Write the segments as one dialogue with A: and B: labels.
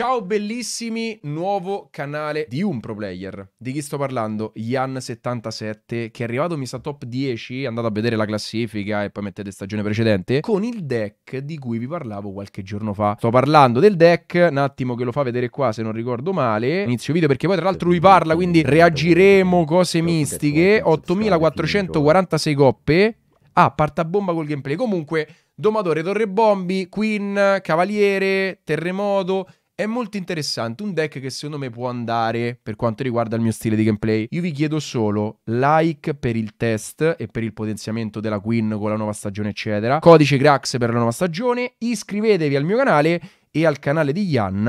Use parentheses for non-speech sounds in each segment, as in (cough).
A: Ciao bellissimi, nuovo canale di un pro player. Di chi sto parlando? Ian77, che è arrivato mi sa top 10, andate a vedere la classifica e poi mettete stagione precedente, con il deck di cui vi parlavo qualche giorno fa. Sto parlando del deck, un attimo che lo fa vedere qua se non ricordo male. Inizio video perché poi tra l'altro lui parla, quindi reagiremo cose mistiche. 8446 eh, coppe. Ah, parta bomba col gameplay. Comunque... Domatore Torre Bombi, Queen, Cavaliere, Terremoto, è molto interessante, un deck che secondo me può andare per quanto riguarda il mio stile di gameplay. Io vi chiedo solo like per il test e per il potenziamento della Queen con la nuova stagione, eccetera. Codice Grax per la nuova stagione. Iscrivetevi al mio canale e al canale di Yann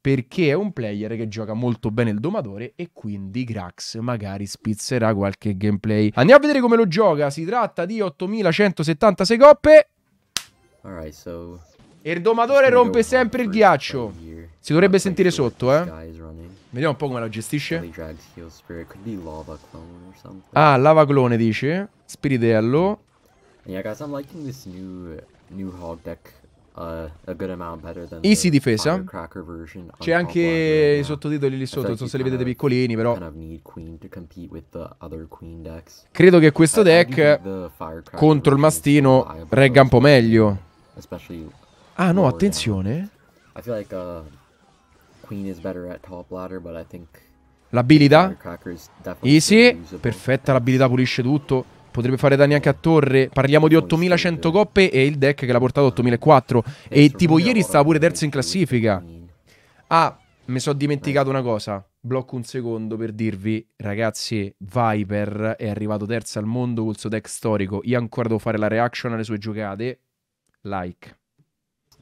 A: perché è un player che gioca molto bene il domatore e quindi Grax magari spizzerà qualche gameplay. Andiamo a vedere come lo gioca, si tratta di 8176 coppe.
B: All right, so
A: il domatore rompe sempre il ghiaccio. Si dovrebbe sentire sotto, eh.
B: Vediamo un po' come lo gestisce.
A: Ah, lava clone dice. Spiritello.
B: Uh, Easy difesa. C'è
A: anche i sottotitoli lì sotto, non so se li vedete piccolini, però.
B: Credo che questo deck contro il mastino regga
A: un po' meglio.
B: Ah no, attenzione.
A: L'abilità? Easy. Perfetta, l'abilità pulisce tutto. Potrebbe fare danni anche a torre. Parliamo di 8100 coppe e il deck che l'ha portato a 8004. E tipo ieri stava pure terzo in classifica. Ah, mi sono dimenticato eh. una cosa. Blocco un secondo per dirvi, ragazzi, Viper è arrivato terzo al mondo col suo deck storico. Io ancora devo fare la reaction alle sue
B: giocate. Like.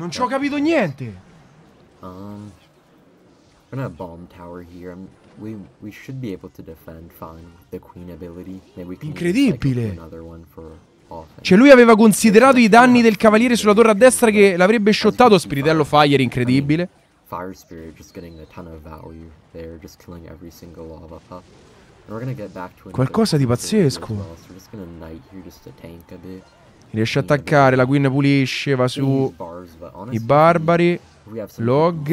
A: Non ci ho capito niente.
B: Um, we're gonna bomb tower here. Um, we we should be able to defend fine the queen ability. Then we can Incredibile.
A: cioè lui aveva considerato i danni del cavaliere sulla torre a destra che l'avrebbe shottato Spiritello Fire, incredibile.
B: Fire Spirit just getting a ton of value there, just killing every single lava pup. Qualcosa di pazzesco.
A: Riesce a attaccare, la Queen pulisce, va su. I barbari Log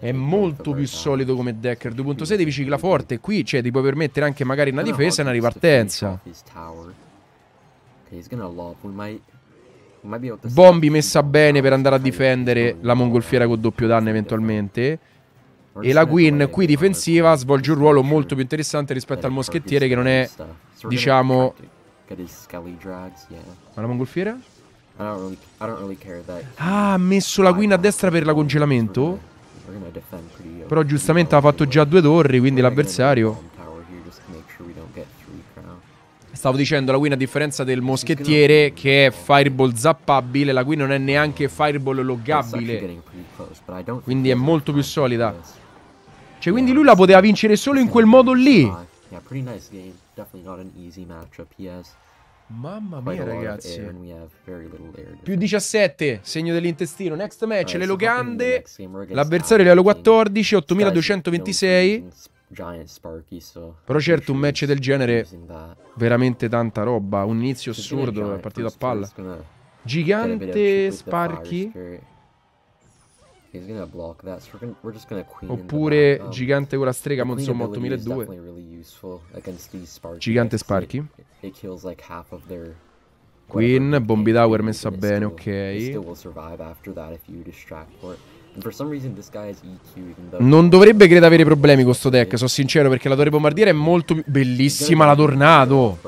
A: è molto più solido come Decker 2.6 devi cicla forte qui cioè ti puoi permettere anche magari una difesa e una ripartenza Bombi messa bene per andare a difendere la mongolfiera con doppio danno eventualmente e la Queen qui difensiva svolge un ruolo molto più interessante rispetto al moschettiere che non è diciamo
B: ma la mongolfiera? I don't really care that
A: ah, ha messo la queen a destra per la congelamento?
B: Uh, Però
A: giustamente ha fatto già due torri, quindi l'avversario... Stavo dicendo la Queen a differenza del moschettiere che è fireball zappabile, la Queen non è neanche fireball loggabile. Quindi è molto più solida. Cioè quindi lui la poteva vincere solo in quel modo lì. Yeah,
B: pretty nice game. Definitely not an easy matchup. He Mamma mia, ragazzi.
A: Più 17, segno dell'intestino. Next match, right, le logande. L'avversario è livello 14, 8226. Però certo un match del genere veramente tanta roba, un inizio assurdo, partito a palla. Gigante Sparky.
B: Oppure gigante con la strega, ma insomma 8200. Gigante sparchi.
A: Queen, Bombi Tower messa bene, ok.
B: Non dovrebbe
A: credo avere problemi con questo deck, sono sincero, perché la torre bombardiera è molto Bellissima la Tornado!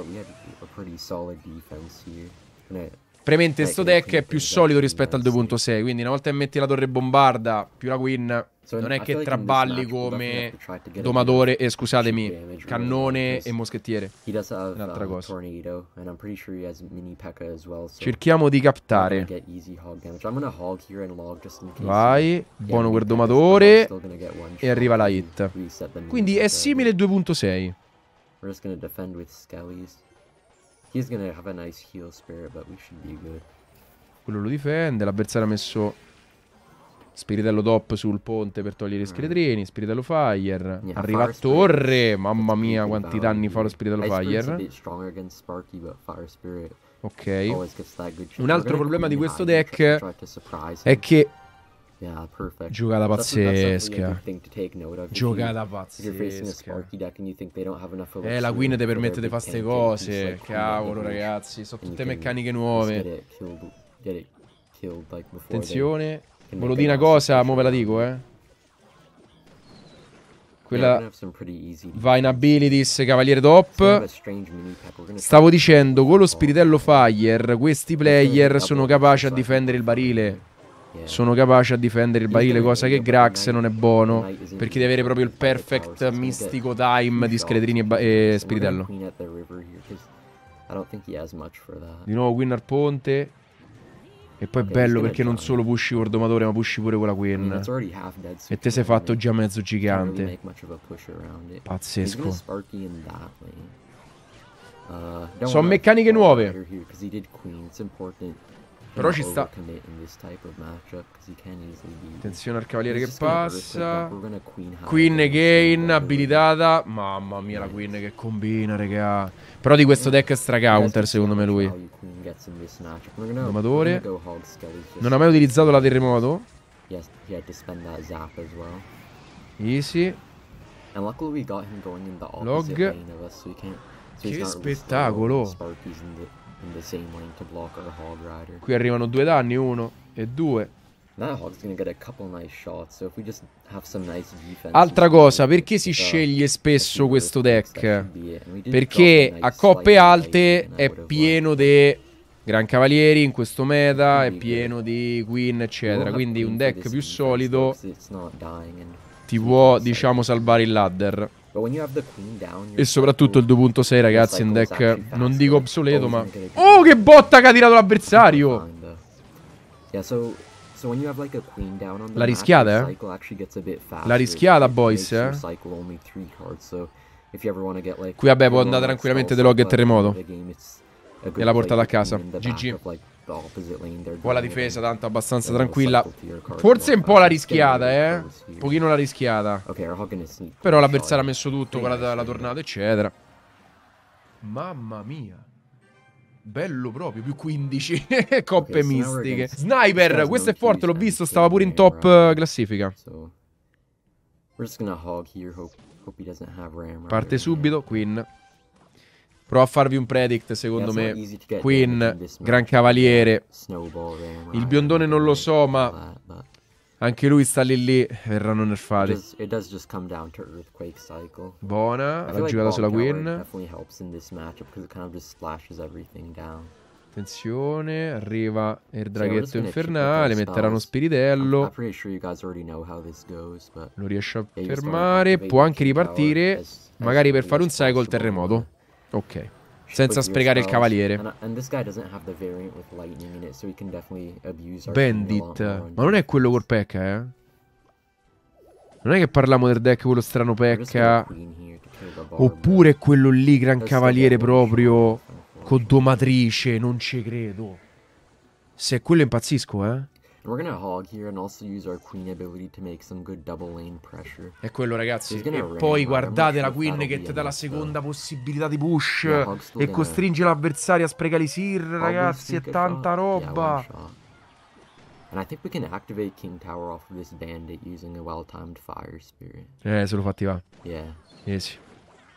A: Premente, sto deck è più solido rispetto al 2.6. Quindi, una volta che metti la torre bombarda più la win, non è che traballi come domatore, e, scusatemi,
B: cannone e moschettiere. Un'altra um, cosa. Cerchiamo di captare. Vai, buono quel domatore. E arriva
A: la hit. Quindi è simile al 2.6.
B: He's gonna have a nice heal spirit, but we should be good.
A: Quello lo difende, l'avversario ha messo Spiritello top sul ponte per togliere i mm. scheletrini, Spiritello fire, yeah, arriva a torre, mamma mia quanti danni fa lo Spiritello fire.
B: Sparky, ok, un altro problema di questo deck è che Yeah, perfect. Giocata pazzesca. Giocata pazzesca. Eh, la Queen ti permette di fare queste cose. Cavolo, ragazzi. Sono tutte meccaniche nuove. Attenzione. Volevo
A: cosa, mo ve la dico, eh.
B: Quella va
A: in abilities, cavaliere top. Stavo dicendo, con lo spiritello fire, questi player sono capaci a difendere il barile sono capace a difendere il barile, cosa che Grax non è buono, perché deve avere proprio il perfect mistico time di Scheletrini e, e Spiritello. Di nuovo Queen al ponte. E poi è bello perché non solo pushi il domatore, ma pushi pure quella Queen. E te sei fatto già mezzo gigante.
B: Pazzesco. Uh, sono meccaniche nuove. Però ci sta Attenzione al cavaliere che passa
A: Queen again Abilitata Mamma mia la Queen che combina regà. Però di questo deck è stra-counter, secondo me lui
B: Domatore Non ha mai utilizzato
A: la terremoto Easy
B: Log Che spettacolo Qui
A: arrivano due danni, uno
B: e due. Altra cosa,
A: perché si sceglie spesso questo deck? Perché a coppe alte è pieno di Gran Cavalieri in questo meta, è pieno di Queen, eccetera. Quindi un deck più solido ti può, diciamo, salvare il ladder. E soprattutto il 2.6 ragazzi in deck non dico obsoleto ma... Oh che botta che ha tirato l'avversario!
B: La rischiata eh? La rischiata boys eh? Qui vabbè può andare tranquillamente The Log e Terremoto e l'ha portata a casa. GG. Buona difesa tanto abbastanza tranquilla. Forse
A: un po' la rischiata, eh. Un pochino la rischiata. Però l'avversario ha messo tutto, guarda la tornata, eccetera. Mamma mia. Bello proprio, più 15 (laughs) coppe mistiche. Sniper, questo è forte, l'ho visto, stava pure in top classifica. Parte subito, Queen. Provo a farvi un predict, secondo me. Queen, Gran Cavaliere. Il biondone non lo so, ma anche lui sta lì lì, verranno nerfati.
B: Buona, la giocata sulla Queen. Attenzione, arriva il draghetto infernale, metterà uno spiritello. Lo riesce a fermare, può anche ripartire,
A: magari per fare un cycle terremoto. Ok. Senza sprecare il cavaliere.
B: Bandit.
A: Ma non è quello col pecca, eh? Non è che parliamo del deck quello strano pecca. Eh? Oppure quello lì, gran cavaliere proprio. Con domatrice, non ci credo. Se è quello impazzisco, eh.
B: And we're gonna hog here and also use our queen ability to make some good double lane pressure. È quello ragazzi. E poi guardate la queen che ti dà la
A: seconda possibilità di push e costringe l'avversario a sprecare i sir, ragazzi, è tanta roba.
B: And I think we can activate King Tower off of this bandit using a well-timed fire spirit. Eh, se lo fatti va. Yeah. Easy. Eh,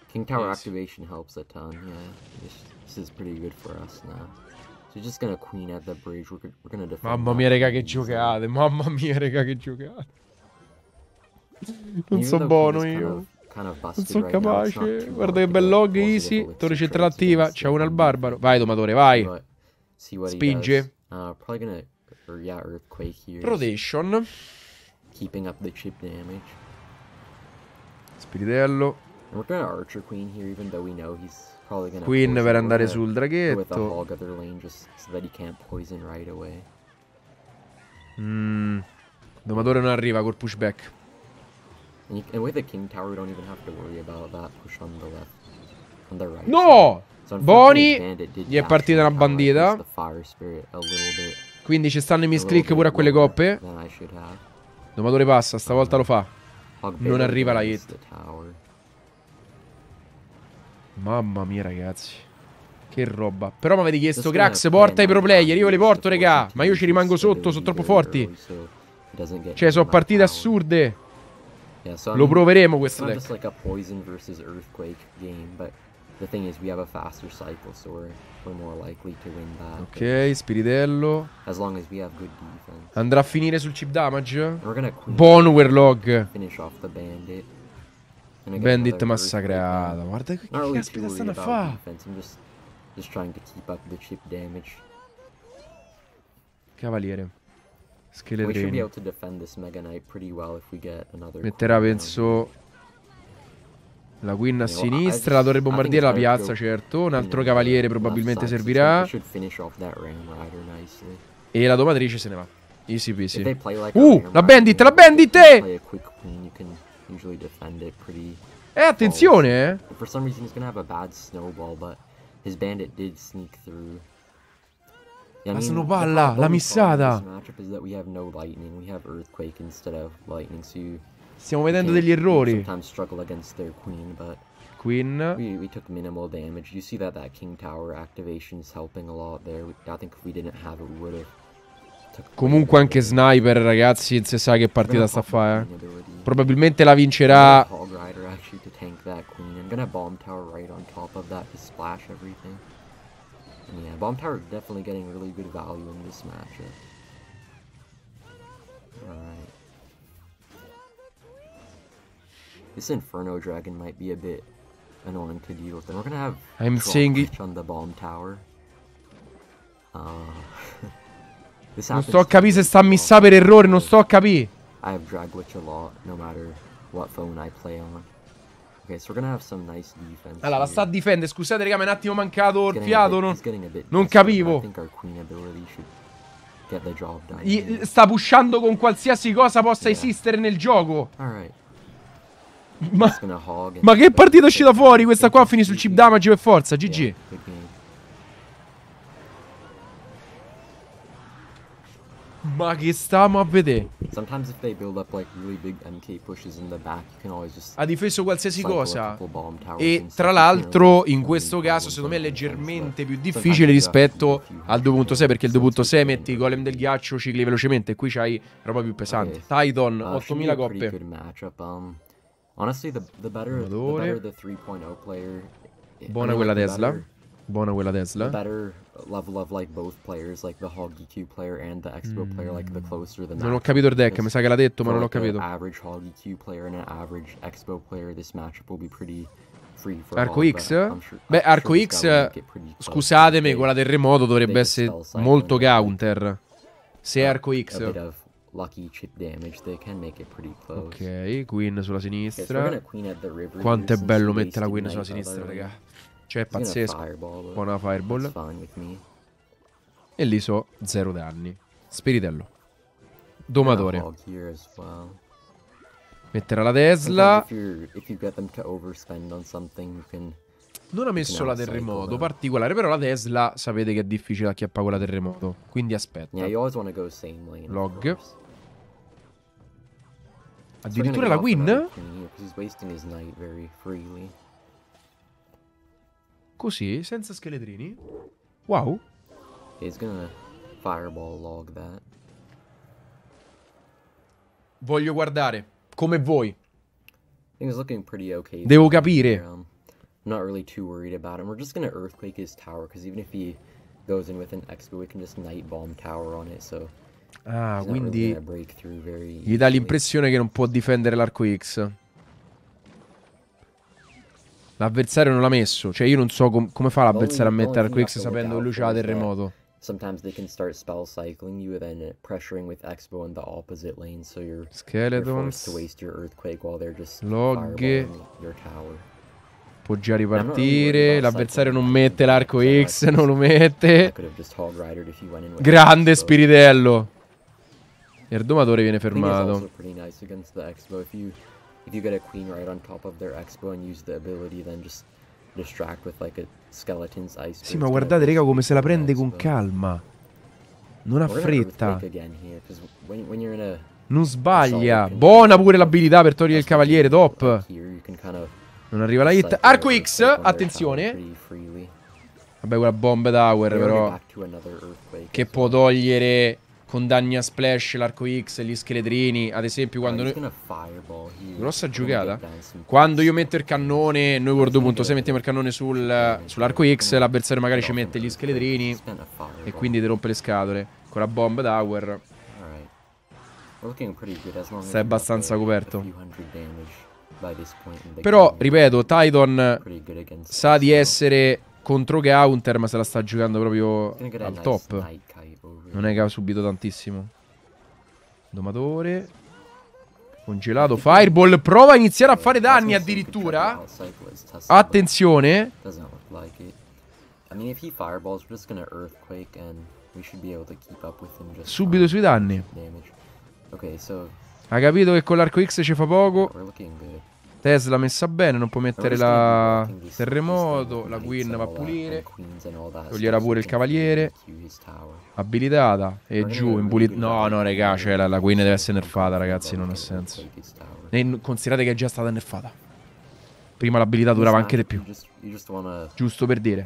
B: King Tower Easy. activation helps a ton, yeah. This, this is pretty good for us now. So just gonna queen at the bridge. We're, we're gonna defend. Mamma mia, raga, che
A: giocate. Mamma mia, raga, che giocate.
B: non so buono io. Kind of, kind of non sono right capace.
A: Guarda che bel log easy. Torre centrale attiva. C'è uno al barbaro. Vai, domatore, vai.
B: Spinge. Uh, gonna, yeah, Rotation. Keeping up the chip damage. Spiritello. we're gonna archer queen here, even though we know he's Queen per andare sul draghetto.
A: Mmm. Domatore non arriva col pushback. No! Boni! Gli è partita una bandita. Quindi ci stanno i misclick pure a quelle coppe. Domatore passa, stavolta lo fa. Non arriva la hit. Mamma mia, ragazzi. Che roba. Però mi avete chiesto, Grax, porta i pro player. Io li porto, regà. Ma io ci rimango sotto, sono troppo forti. Cioè, sono partite assurde. Lo proveremo questo deck. Ok, Spiritello. Andrà a finire sul chip
B: damage.
A: Bone Bandit massacrato. Um, Guarda qui che caspita stanno a fare.
B: Just, trying to keep up the chip damage. Cavaliere. Scheletrini. Well Metterà
A: penso la Queen a sinistra, la torre bombardiera, la piazza certo, un altro cavaliere probabilmente servirà. E la domatrice se ne va. Easy peasy. Uh, la bandit, la bandit!
B: usually defend it pretty... Eh, attenzione! Eh. Well. For some reason, he's going to have a bad snowball, but his bandit did sneak through. Yeah, I mean, la snowballa, la missada. This matchup is that we have no lightning, we have earthquake instead of lightning, so you...
A: Stiamo vedendo degli errori.
B: Sometimes struggle against their queen, but... Queen. We, we, took minimal damage. You see that that King Tower activation is helping a lot there. I think if we didn't have it, we would have.
A: Comunque anche Sniper, ragazzi, non si sa che partita sta a fare. Probabilmente la vincerà...
B: Yeah, Bomb Tower is definitely getting really good value in this matchup. Alright. This Inferno Dragon might be a bit annoying to deal with. And we're gonna have I'm seeing it on the Bomb Tower. Uh... (laughs) Non sto a capire se sta a missà per errore,
A: non sto a capire.
B: I have drag witch a lot, no matter what phone I play on. Okay, so we're gonna have some nice defense. Allora, la
A: sta a difendere, scusate raga, mi è un attimo mancato il fiato, non, non capivo. sta pushando con qualsiasi cosa possa yeah. esistere nel gioco. Alright.
B: Ma, ma che
A: partita è uscita fuori? Questa qua finisce sul chip damage per forza, GG. Yeah,
B: Ma che stiamo a vedere? Ha difeso qualsiasi cosa. E tra l'altro,
A: in questo caso, secondo me è leggermente più difficile rispetto al 2.6. Perché il 2.6 metti golem del ghiaccio, cicli velocemente. Qui c'hai roba più pesante. Titan, 8000 uh, coppe.
B: Buona quella Tesla.
A: Buona quella Tesla
B: level of like both players, like the Hoggy Q player and the Expo mm. player, like the mm. closer the Non ho capito il deck, mi sa che l'ha detto, ma non ho capito. average Hoggy Q player and an average Expo player, this matchup will be pretty free for Arco X? Sure, Beh, Arco X, scusatemi, quella del remoto dovrebbe essere molto
A: counter. Se è Arco X.
B: Lucky chip damage, they can make it pretty close. Ok, Queen sulla sinistra. Okay, so Quanto è bello mettere la Queen sulla sinistra, raga. Cioè, è pazzesco. Fireball, Buona fireball.
A: E lì so 0 danni. Spiritello. Domatore. Metterà la Tesla.
B: Non
A: ha messo la terremoto particolare, però la Tesla sapete che è difficile acchiappare quella terremoto. Quindi aspetta.
B: Log.
A: Addirittura la Queen?
B: Così, senza scheletrini. Wow. He's gonna fireball log that. Voglio guardare, come voi. Things looking pretty okay. Devo capire. Um, not really too worried about him. We're just gonna earthquake his tower, because even if he goes in with an expo, we can just night bomb tower on it, so... Ah, quindi really gli dà l'impressione
A: che non può difendere l'arco X. L'avversario non l'ha messo. Cioè, io non so com- come fa l'avversario a mettere Arquix sapendo che lui c'ha terremoto.
B: Sometimes they can start spell cycling you and pressuring with Expo in the opposite lane, so you're, Skeletons. to waste your earthquake while they're just Loghe. your tower.
A: Può già ripartire. L'avversario non mette l'arco X, non lo mette. Grande spiritello. Il domatore viene fermato
B: if you get a queen right on top of their expo and use the ability, then just distract with like a skeleton's ice. Sì, ma guardate, raga, come se la prende con
A: calma. Non ha fretta. Non sbaglia. Buona pure l'abilità per togliere il cavaliere, top. Non arriva la hit. Arco X, attenzione. Vabbè, quella bomba tower però. Che può togliere con danni a splash, l'arco X, gli scheletrini. Ad esempio, quando noi.
B: Grossa giocata.
A: Quando io metto il cannone, noi 2.6 mettiamo il cannone sul, sull'arco X, l'avversario magari ci mette gli scheletrini. E quindi ti rompe le scatole. Con la bomb tower.
B: Stai abbastanza coperto. Però,
A: ripeto, Tidon sa di essere contro Gaunter, ma se la sta giocando proprio al top. Non è che ha subito tantissimo. Domatore. Congelato. Fireball prova a iniziare a fare danni addirittura.
B: Attenzione. Subito sui danni.
A: Ha capito che con l'arco X ci fa poco. Tesla messa bene, non può mettere la terremoto, la Queen va a pulire, toglierà pure il cavaliere, abilitata e giù, impulita. No, no raga, cioè la, la Queen deve essere nerfata ragazzi, non ha senso. considerate che è già stata nerfata. Prima l'abilità durava anche di più.
B: Giusto per dire.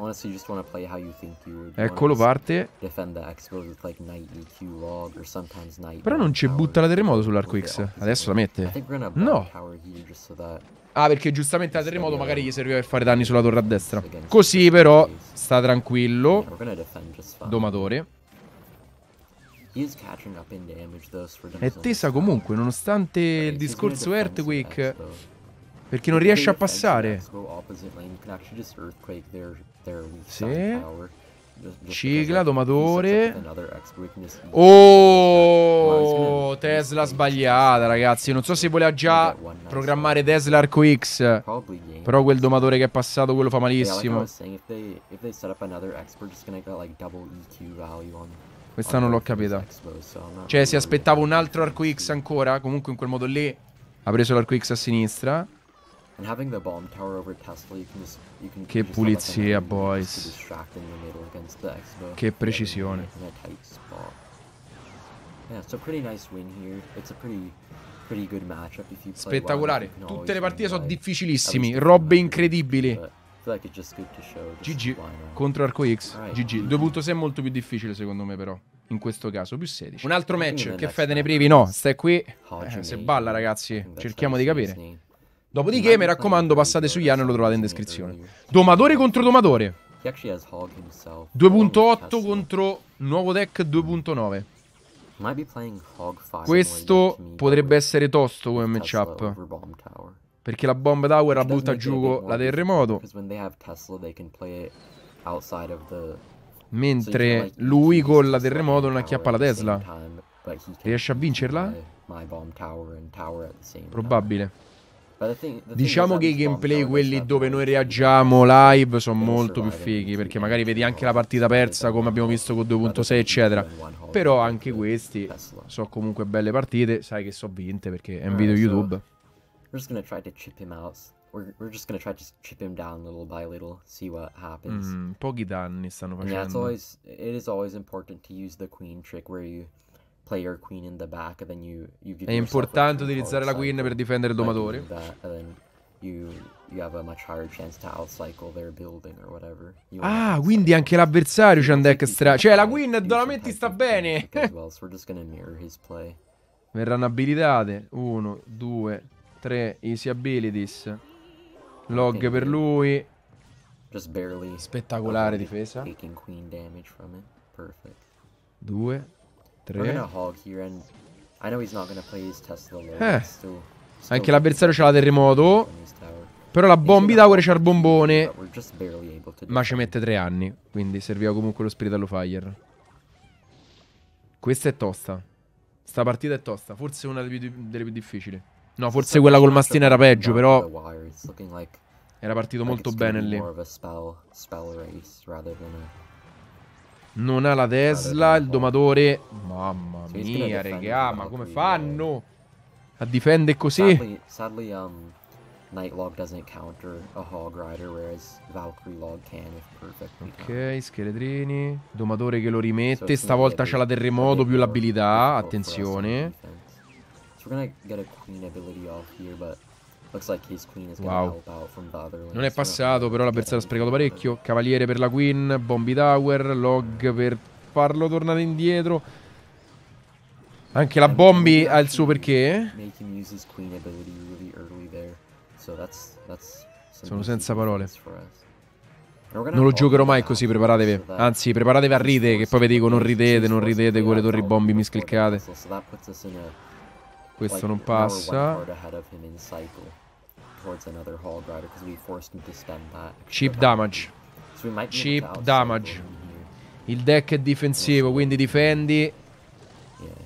B: Eccolo, parte. Però
A: non ci butta la terremoto sull'arco X. Adesso la mette. No. Ah, perché giustamente la terremoto magari gli serviva per fare danni sulla torre a destra. Così però sta tranquillo. Domatore. È tesa comunque, nonostante il discorso
B: Earthquake
A: perché non riesce a passare. Sì. Cicla, domatore. Oh, Tesla sbagliata, ragazzi. Non so se voleva già programmare Tesla Arco X. Però quel domatore che è passato, quello fa malissimo.
B: Questa non l'ho capita. Cioè, si
A: aspettava un altro Arco X ancora. Comunque, in quel modo lì ha preso l'Arco X a sinistra.
B: Che pulizia, boys. Che precisione. Spettacolare. Tutte le partite
A: sono difficilissime. Robbe incredibili.
B: GG
A: contro Arco X. GG. 2.6 è molto più difficile secondo me però. In questo caso più 16. Un altro match. Che fede ne privi? No, stai qui. Eh, se balla ragazzi. Cerchiamo di capire. Dopodiché, mi raccomando, passate su Ian e lo trovate in descrizione. Domatore contro Domatore.
B: 2.8
A: contro nuovo deck 2.9.
B: Questo
A: potrebbe essere tosto come matchup. Perché la bomb tower la butta giù la terremoto. Mentre lui con la terremoto non acchiappa la Tesla. Riesce a vincerla? Probabile. Diciamo che i gameplay, quelli dove noi reagiamo live, sono molto più fighi perché magari vedi anche la partita persa come abbiamo visto con 2.6 eccetera. Però anche questi sono comunque belle partite, sai che sono vinte perché è un video YouTube.
B: We're just gonna try to chip him out. We're, we're just gonna try to chip him down little by little, see what happens. Mm, pochi
A: danni stanno facendo. And yeah, it's always,
B: it is always important to use the queen trick where you è importante utilizzare la queen per difendere i domatori. You, you whatever, ah,
A: quindi anche l'avversario c'è un deck
B: stra... Cioè, la queen Dolamente sta bene! (laughs) well, so
A: Verranno abilitate. 1, 2, 3, easy abilities. Log per lui. Spettacolare difesa. 2, We're gonna
B: hog here and I know he's not gonna play his Tesla low. Eh. Still, still Anche
A: l'avversario c'ha la terremoto. Però la Bombi Tower c'ha il bombone. Ma ci mette tre anni. Quindi serviva comunque lo Spiritallo Fire. Questa è tosta. Sta partita è tosta. Forse una delle più, delle più difficili. No, forse quella col mastino era peggio, però.
B: Era partito molto bene lì.
A: Non ha la Tesla, il domatore...
B: Mamma mia,
A: regà, ma come
B: fanno eh.
A: a difendere così?
B: Sadly, um, Nightlog doesn't counter a Hog Rider, whereas Valkyrie Log can Ok,
A: scheletrini. Domatore che lo rimette. Stavolta c'è la terremoto più l'abilità. Attenzione.
B: So we're gonna get a queen ability off here, but Wow. Non è
A: passato, però l'avversario ha sprecato parecchio. Cavaliere per la Queen, Bombi Tower, Log per farlo tornare indietro. Anche la Bombi ha il suo perché.
B: Sono senza parole. Non lo giocherò mai
A: così, preparatevi. Anzi, preparatevi a ride, che poi vi dico non ridete, non ridete con le torri bombi miscliccate.
B: Questo non passa towards another Hog Rider because we forced him to spend that.
A: Cheap damage.
B: So Cheap
A: damage. Il deck è difensivo, quindi difendi.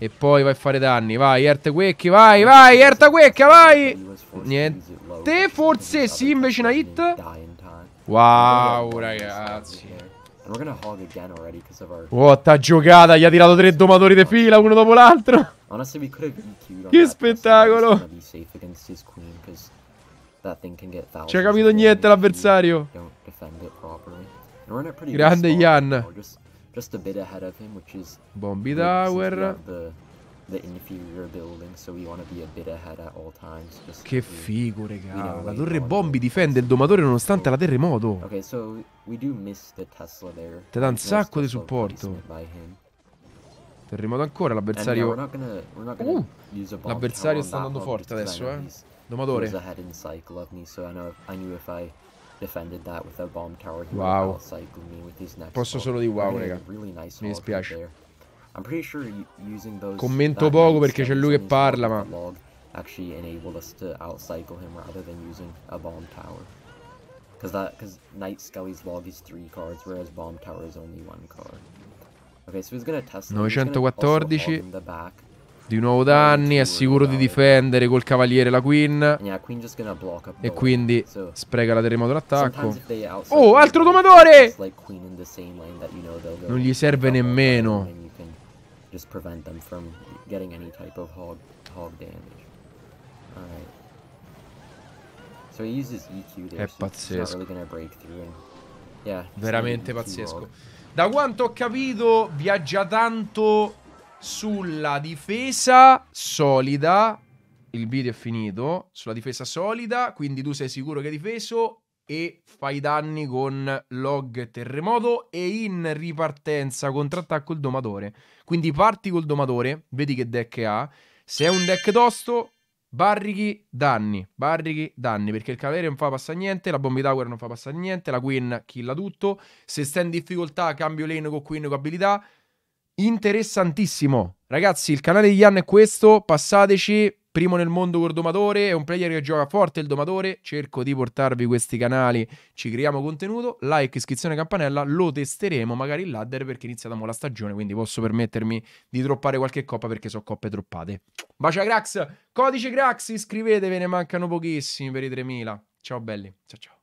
A: E poi vai a fare danni. Vai, Earthquake, vai, vai, Earthquake, vai! Niente, forse sì, invece una hit.
B: Wow, ragazzi.
A: Oh, ta giocata, gli ha tirato tre domatori di fila, uno dopo l'altro.
B: Che spettacolo! Ci cioè, ha capito niente l'avversario. Grande Ian. Bombi Tower. Che figo, regà. La torre
A: Bombi difende il domatore nonostante la terremoto. Okay,
B: so Te dà un sacco di supporto.
A: Terremoto ancora, l'avversario...
B: Uh, l'avversario sta andando forte adesso, eh. Don't worry. He was ahead in cycle of me, so I know I knew if I defended that with a bomb tower, he wow. would cycle me with his next. Posso solo di wow, raga. Really nice Mi dispiace. There. I'm pretty sure using those Commento poco perché c'è lui che parla, ma actually enabled us to outcycle him rather than using a bomb tower. Cause that cause Night Scully's log is three cards, whereas bomb tower is only one card. Okay, so he's gonna test 914
A: Di nuovo danni, è sicuro di difendere col cavaliere la Queen. E quindi spreca la terremoto l'attacco. Oh, altro domatore!
B: Non gli serve nemmeno. È pazzesco. Veramente pazzesco.
A: Da quanto ho capito, viaggia tanto sulla difesa solida. Il video è finito. Sulla difesa solida. Quindi tu sei sicuro che hai difeso. E fai danni con log terremoto. E in ripartenza contrattacco il domatore. Quindi parti col domatore. Vedi che deck ha. Se è un deck tosto, Barrichi, danni, barrichi, danni, perché il cavaliere non fa passare niente, la bomba tower non fa passare niente, la queen killa tutto, se sta in difficoltà cambio lane con queen con abilità, interessantissimo. Ragazzi, il canale di Ian è questo, passateci, primo nel mondo col domatore, è un player che gioca forte il domatore, cerco di portarvi questi canali, ci creiamo contenuto, like, iscrizione, campanella, lo testeremo magari il ladder perché iniziamo la stagione, quindi posso permettermi di droppare qualche coppa perché so coppe droppate. Bacia Grax, codice Grax, iscrivetevi, ne mancano pochissimi per i 3000. Ciao belli, ciao ciao.